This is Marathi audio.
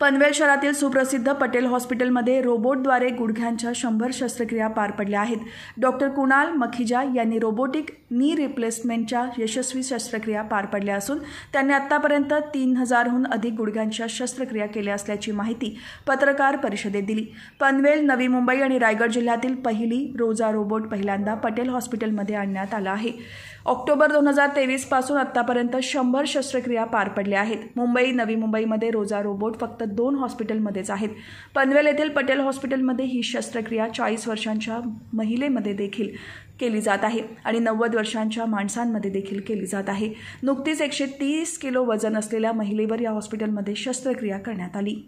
पनवेल शहरातील सुप्रसिद्ध पटेल हॉस्पिटलमध्ये रोबोटद्वारे गुडघ्यांच्या शंभर शस्त्रक्रिया पार पडल्या आहेत डॉक्टर कुणाल मखिजा यांनी रोबोटिक नी रिप्लेसमेंटच्या यशस्वी शस्त्रक्रिया पार पडल्या असून त्यांनी आत्तापर्यंत तीन हजारहून अधिक गुडघ्यांच्या शस्त्रक्रिया केल्या असल्याची माहिती पत्रकार परिषदेत दिली पनवेल नवी मुंबई आणि रायगड जिल्ह्यातील पहिली रोजा रोबोट पहिल्यांदा पटेल हॉस्पिटलमध्ये आणण्यात आला आहे ऑक्टोबर दोन हजार तेवीसपासून पासून आतापर्यंत शंभर शस्त्रक्रिया पार पडल्या आहेत मुंबई नवी मुंबईमध्ये रोजा रोबोट फक्त दोन हॉस्पिटलमध्येच आहेत पनवेल येथील पटेल हॉस्पिटलमध्ये ही शस्त्रक्रिया चाळीस वर्षांच्या महिलेमध्ये देखील केली जात आहे आणि नव्वद वर्षांच्या माणसांमध्ये देखील केली जात आहे नुकतीच एकशे तीस किलो वजन असलेल्या महिलेवर या हॉस्पिटलमध्ये शस्त्रक्रिया करण्यात आली